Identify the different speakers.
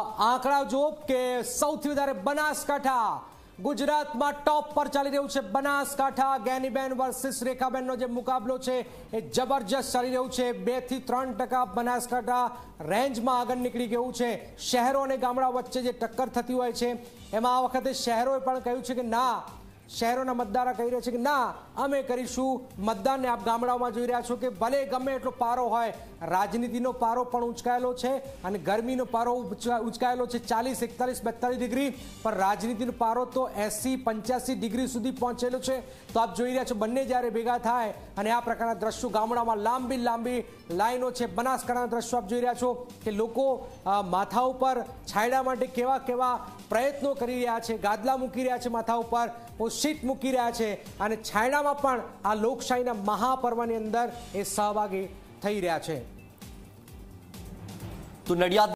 Speaker 1: આંકડા જો કે સૌથી વધારે બનાસકાંઠા ગુજરાતમાં ટોપ પર ચાલી રહ્યું છે બનાસકાંઠા ગેનીબેન વર્સિસ રેખાબેનનો જે મુકાબલો છે એ જબરજસ્ત ચાલી રહ્યું છે બે થી ત્રણ ટકા બનાસકાંઠા રેન્જમાં આગળ નીકળી ગયું છે શહેરો અને ગામડા વચ્ચે જે ટક્કર થતી હોય છે એમાં આ વખતે શહેરોએ પણ કહ્યું છે કે ના શહેરોના મતદારો કહી રહ્યા છે કે ના અમે કરીશું મતદાનને આપ ગામડાઓમાં જોઈ રહ્યા છો કે ભલે ગમે એટલો પારો હોય રાજનીતિનો પારો પણ ઉંચકાયેલો છે અને ગરમીનો પારો ઉંચકાયેલો છે ચાલીસ એકતાલીસ બેતાલીસ ડિગ્રી પણ રાજનીતિનો પારો તો એસી પંચ્યાસી ડિગ્રી સુધી પહોંચેલો છે તો આપ જોઈ રહ્યા છો બંને જ્યારે ભેગા થાય અને આ પ્રકારના દ્રશ્યો ગામડામાં લાંબી લાંબી લાઈનો છે બનાસકાંઠાના દ્રશ્યો આપ જોઈ રહ્યા છો કે લોકો માથા ઉપર છાયડા માટે કેવા કેવા પ્રયત્નો કરી રહ્યા છે ગાદલા મૂકી રહ્યા છે માથા ઉપર સીટ મૂકી રહ્યા છે અને છાયડામાં પણ આ લોકશાહીના મહાપર્વની અંદર એ સહભાગી થઈ રહ્યા છે
Speaker 2: તો નડિયાદ